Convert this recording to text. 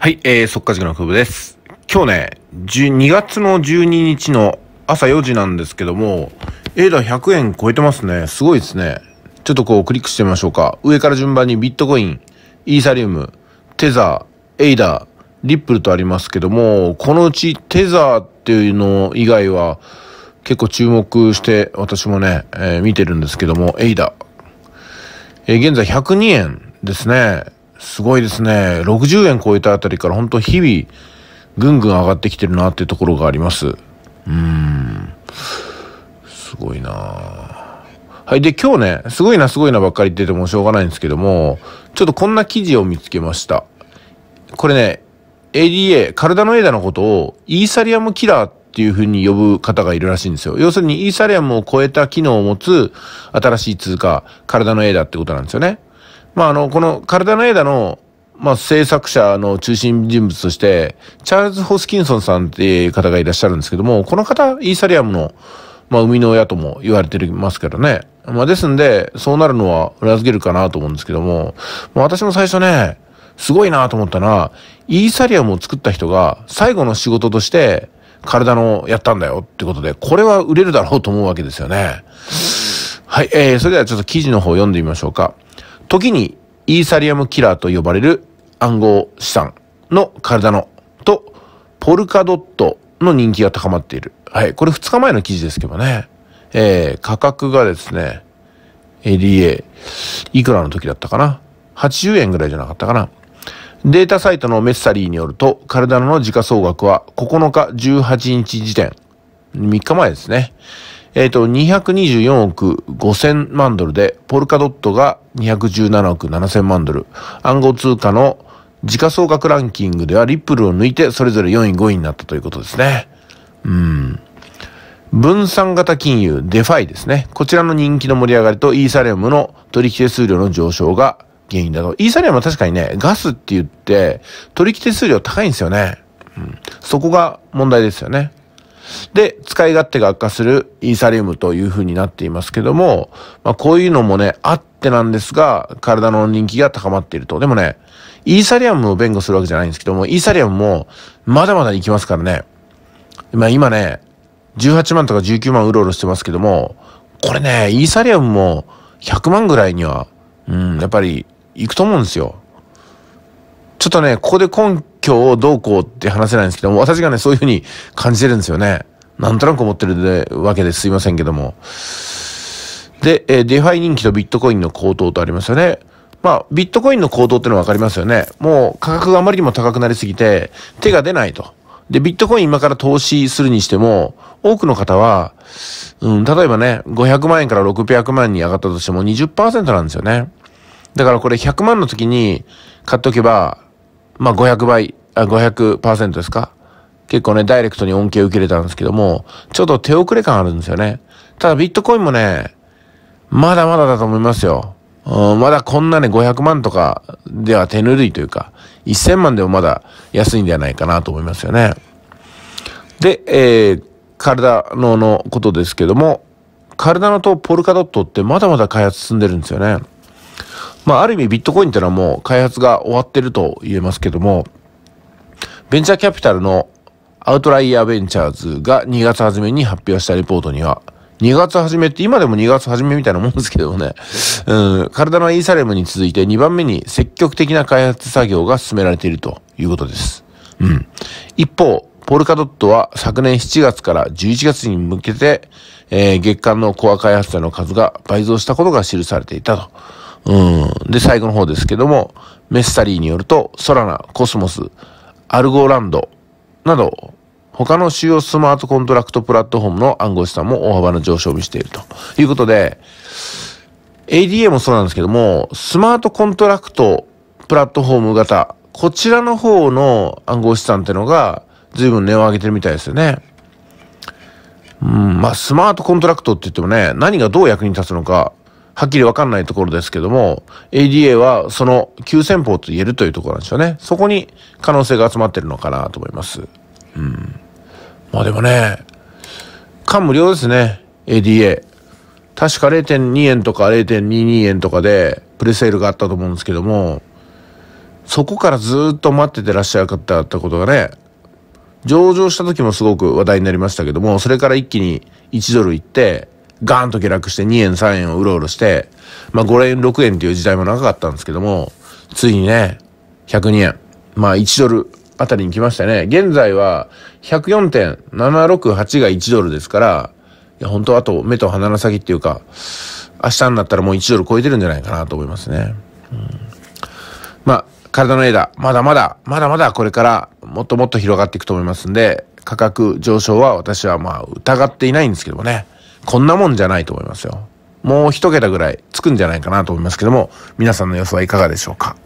はい、えー、速稼塾の久保です。今日ね、2月の12日の朝4時なんですけども、エーダ100円超えてますね。すごいですね。ちょっとこうクリックしてみましょうか。上から順番にビットコイン、イーサリウム、テザー、エイダー、リップルとありますけども、このうちテザーっていうの以外は結構注目して私もね、えー、見てるんですけども、エイダー。えー、現在102円ですね。すごいですね。60円超えたあたりから本当日々、ぐんぐん上がってきてるなっていうところがあります。うん。すごいなはい。で、今日ね、すごいなすごいなばっかり言っててもしょうがないんですけども、ちょっとこんな記事を見つけました。これね、ADA、体のエダのことをイーサリアムキラーっていうふうに呼ぶ方がいるらしいんですよ。要するにイーサリアムを超えた機能を持つ新しい通貨、体のエダってことなんですよね。まあ、あの、このカルダのエダの、まあ、制作者の中心人物として、チャールズ・ホスキンソンさんっていう方がいらっしゃるんですけども、この方、イーサリアムの、まあ、生みの親とも言われてますけどね。まあ、ですんで、そうなるのは裏付けるかなと思うんですけども、まあ、私も最初ね、すごいなと思ったのは、イーサリアムを作った人が最後の仕事として、体のやったんだよってことで、これは売れるだろうと思うわけですよね。はい、えー、それではちょっと記事の方読んでみましょうか。時にイーサリアムキラーと呼ばれる暗号資産のカルダノとポルカドットの人気が高まっている。はい。これ2日前の記事ですけどね。えー、価格がですね、ADA、いくらの時だったかな ?80 円ぐらいじゃなかったかなデータサイトのメッサリーによると、カルダノの時価総額は9日18日時点、3日前ですね。えっ、ー、と、224億5000万ドルで、ポルカドットが217億7000万ドル、暗号通貨の時価総額ランキングではリップルを抜いてそれぞれ4位5位になったということですね。うん。分散型金融、デファイですね。こちらの人気の盛り上がりとイーサリアムの取引手数料の上昇が原因だと。イーサリアムは確かにね、ガスって言って取引手数料高いんですよね。うん、そこが問題ですよね。で、使い勝手が悪化するイーサリウムという風になっていますけども、まあ、こういうのもね、あってなんですが、体の人気が高まっていると。でもね、イーサリアムを弁護するわけじゃないんですけども、イーサリアムもまだまだ行きますからね。まあ今ね、18万とか19万うろうろしてますけども、これね、イーサリアムも100万ぐらいには、うん、やっぱり行くと思うんですよ。ちょっとね、ここで今今日どうこうって話せないんですけども、私がね、そういうふうに感じてるんですよね。なんとなく思ってるわけですいませんけども。で、えデファイ人気とビットコインの高騰とありますよね。まあ、ビットコインの高騰ってのはわかりますよね。もう価格があまりにも高くなりすぎて、手が出ないと。で、ビットコイン今から投資するにしても、多くの方は、うん、例えばね、500万円から600万円に上がったとしても20%なんですよね。だからこれ100万の時に買っておけば、まあ、500倍、あ、500%ですか結構ね、ダイレクトに恩恵を受けれたんですけども、ちょっと手遅れ感あるんですよね。ただビットコインもね、まだまだだと思いますよ。うん、まだこんなね、500万とかでは手ぬるいというか、1000万でもまだ安いんではないかなと思いますよね。で、えー、体ののことですけども、体のとポルカドットってまだまだ開発進んでるんですよね。まあ、ある意味ビットコインっていうのはもう開発が終わってると言えますけども、ベンチャーキャピタルのアウトライヤーベンチャーズが2月初めに発表したレポートには、2月初めって今でも2月初めみたいなもんですけどもね、うん、体のイーサレムに続いて2番目に積極的な開発作業が進められているということです。うん。一方、ポルカドットは昨年7月から11月に向けて、えー、月間のコア開発者の数が倍増したことが記されていたと。うん。で、最後の方ですけども、メッサリーによると、ソラナ、コスモス、アルゴランドなど、他の主要スマートコントラクトプラットフォームの暗号資産も大幅な上昇を見せているということで、ADA もそうなんですけども、スマートコントラクトプラットフォーム型、こちらの方の暗号資産ってのが、随分値を上げてるみたいですよね。うん、まあ、スマートコントラクトって言ってもね、何がどう役に立つのか、はっきりわかんないところですけども、ADA はその9000歩と言えるというところなんですよね。そこに可能性が集まってるのかなと思います。うん。まあでもね、感無量ですね、ADA。確か0.2円とか0.22円とかでプレセールがあったと思うんですけども、そこからずっと待っててらっしゃる方だったことがね、上場した時もすごく話題になりましたけども、それから一気に1ドルいって、ガーンと下落して2円3円をうろうろして、まあ5円6円っていう時代も長かったんですけども、ついにね、102円。まあ1ドルあたりに来ましたね。現在は104.768が1ドルですから、いや、本当あと目と鼻の先っていうか、明日になったらもう1ドル超えてるんじゃないかなと思いますね。うん、まあ、体の枝、まだまだ、まだまだこれからもっともっと広がっていくと思いますんで、価格上昇は私はまあ疑っていないんですけどもね。こんなもんじゃないと思いますよ。もう一桁ぐらいつくんじゃないかなと思いますけども、皆さんの予想はいかがでしょうか